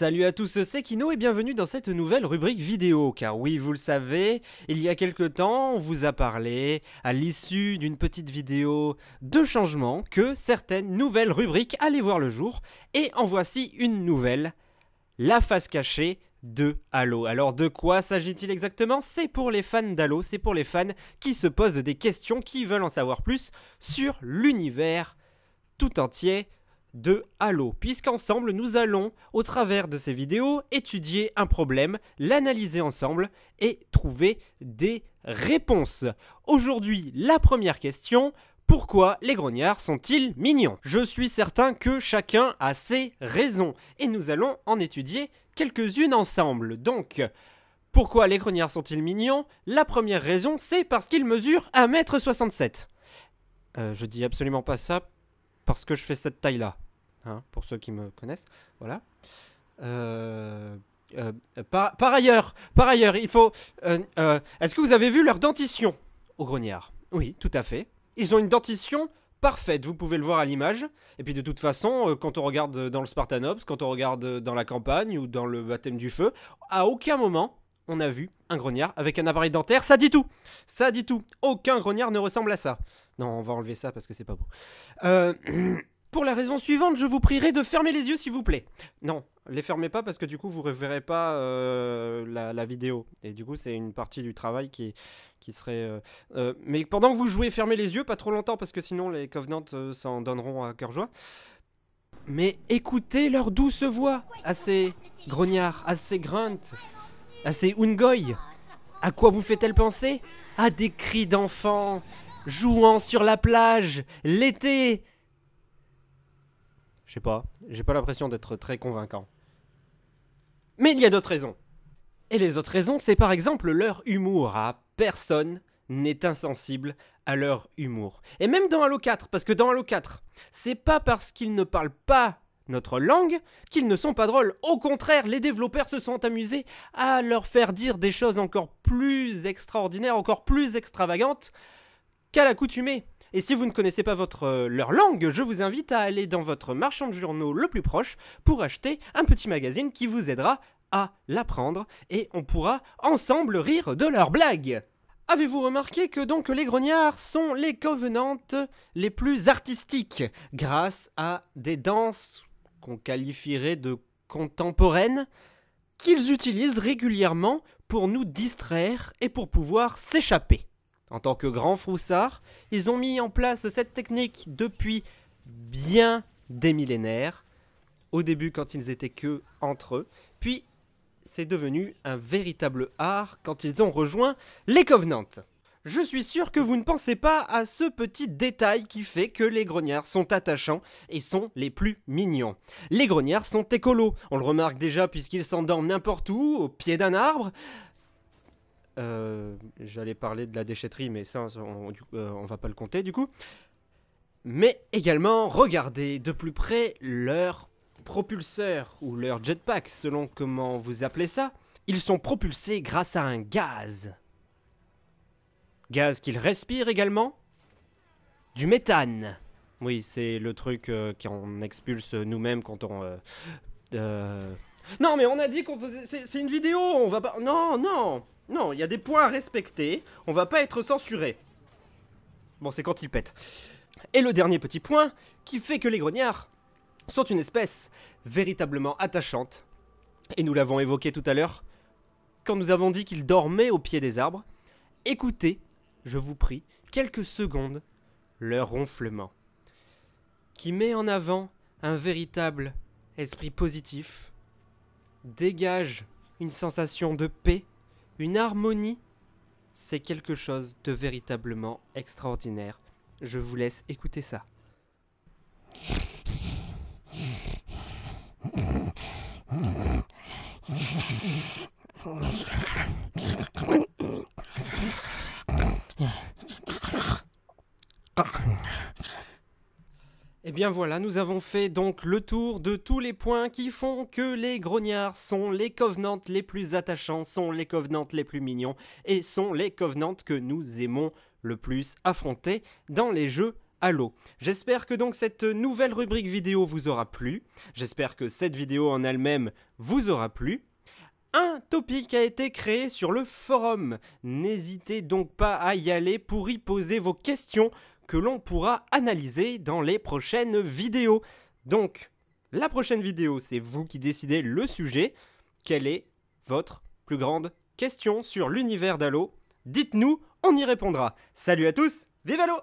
Salut à tous, c'est Kino et bienvenue dans cette nouvelle rubrique vidéo, car oui, vous le savez, il y a quelque temps, on vous a parlé, à l'issue d'une petite vidéo, de changement, que certaines nouvelles rubriques allaient voir le jour, et en voici une nouvelle, la face cachée de Halo. Alors de quoi s'agit-il exactement C'est pour les fans d'Halo, c'est pour les fans qui se posent des questions, qui veulent en savoir plus sur l'univers tout entier de Halo, puisqu'ensemble nous allons, au travers de ces vidéos, étudier un problème, l'analyser ensemble et trouver des réponses. Aujourd'hui, la première question, pourquoi les grognards sont-ils mignons Je suis certain que chacun a ses raisons, et nous allons en étudier quelques-unes ensemble. Donc, pourquoi les grognards sont-ils mignons La première raison, c'est parce qu'ils mesurent 1m67. Euh, je dis absolument pas ça parce que je fais cette taille-là. Hein, pour ceux qui me connaissent. Voilà. Euh, euh, euh, par, ailleurs, par ailleurs, il faut. Est-ce que vous avez vu leur dentition au grognard Oui, tout à fait. Ils ont une dentition parfaite, vous pouvez le voir à l'image. Et puis de toute façon, quand on regarde dans le Spartanops, quand on regarde dans la campagne ou dans le baptême du feu, à aucun moment on a vu un grognard avec un appareil dentaire. Ça dit tout Ça dit tout Aucun grognard ne ressemble à ça. Non, on va enlever ça parce que c'est pas beau. Euh. Pour la raison suivante, je vous prierai de fermer les yeux s'il vous plaît. Non, les fermez pas parce que du coup vous ne verrez pas euh, la, vidéo. Et du coup c'est une partie du travail qui, serait... Euh, euh, mais pendant que vous jouez, fermez les yeux, pas trop longtemps parce que sinon les Covenants s'en donneront à cœur joie. Mais écoutez leur douce voix, assez ces grognards, à ces grunts, à ces ungoy. À quoi vous fait-elle penser À des cris d'enfants, jouant sur la plage, l'été, je sais pas, j'ai pas l'impression d'être très convaincant. Mais il y a d'autres raisons. Et les autres raisons, c'est par exemple leur humour. À ah, personne n'est insensible à leur humour. Et même dans Halo 4, parce que dans Halo 4, c'est pas parce qu'ils ne parlent pas notre langue qu'ils ne sont pas drôles. Au contraire, les développeurs se sont amusés à leur faire dire des choses encore plus extraordinaires, encore plus extravagantes qu'à l'accoutumée. Et si vous ne connaissez pas votre, euh, leur langue, je vous invite à aller dans votre marchand de journaux le plus proche pour acheter un petit magazine qui vous aidera à l'apprendre et on pourra ensemble rire de leurs blagues. Avez-vous remarqué que donc les grognards sont les covenantes les plus artistiques grâce à des danses qu'on qualifierait de contemporaines qu'ils utilisent régulièrement pour nous distraire et pour pouvoir s'échapper. En tant que grands froussards, ils ont mis en place cette technique depuis bien des millénaires. Au début, quand ils étaient que entre eux, puis c'est devenu un véritable art quand ils ont rejoint les covenantes. Je suis sûr que vous ne pensez pas à ce petit détail qui fait que les grognards sont attachants et sont les plus mignons. Les grognards sont écolos, on le remarque déjà puisqu'ils s'endorment n'importe où, au pied d'un arbre, euh, j'allais parler de la déchetterie, mais ça, euh, on, va pas le compter du coup. Mais également, regardez de plus près leur propulseur ou leurs jetpacks, selon comment vous appelez ça. Ils sont propulsés grâce à un gaz. Gaz qu'ils respirent également. Du méthane. Oui, c'est le truc euh, qu'on expulse nous-mêmes quand on... Non, mais on a dit qu'on faisait... C'est une vidéo, on va pas... Non, non non, il y a des points à respecter, on va pas être censuré. Bon, c'est quand il pète. Et le dernier petit point, qui fait que les grognards sont une espèce véritablement attachante, et nous l'avons évoqué tout à l'heure, quand nous avons dit qu'ils dormaient au pied des arbres, écoutez, je vous prie, quelques secondes, leur ronflement, qui met en avant un véritable esprit positif, dégage une sensation de paix une harmonie, c'est quelque chose de véritablement extraordinaire. Je vous laisse écouter ça. bien voilà, nous avons fait donc le tour de tous les points qui font que les grognards sont les covenants les plus attachants, sont les covenants les plus mignons et sont les covenants que nous aimons le plus affronter dans les jeux à l'eau. J'espère que donc cette nouvelle rubrique vidéo vous aura plu. J'espère que cette vidéo en elle-même vous aura plu. Un topic a été créé sur le forum. N'hésitez donc pas à y aller pour y poser vos questions que l'on pourra analyser dans les prochaines vidéos. Donc, la prochaine vidéo, c'est vous qui décidez le sujet. Quelle est votre plus grande question sur l'univers d'Halo Dites-nous, on y répondra. Salut à tous, vive Halo